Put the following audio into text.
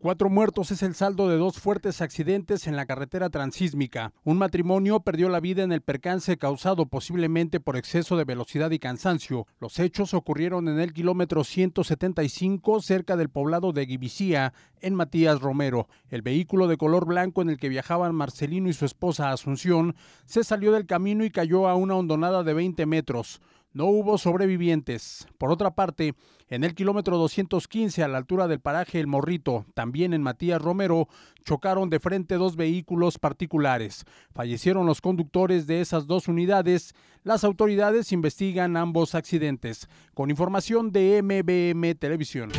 Cuatro muertos es el saldo de dos fuertes accidentes en la carretera transísmica. Un matrimonio perdió la vida en el percance causado posiblemente por exceso de velocidad y cansancio. Los hechos ocurrieron en el kilómetro 175 cerca del poblado de Guibicía, en Matías Romero. El vehículo de color blanco en el que viajaban Marcelino y su esposa Asunción se salió del camino y cayó a una hondonada de 20 metros. No hubo sobrevivientes. Por otra parte, en el kilómetro 215 a la altura del paraje El Morrito, también en Matías Romero, chocaron de frente dos vehículos particulares. Fallecieron los conductores de esas dos unidades. Las autoridades investigan ambos accidentes. Con información de MBM Televisión.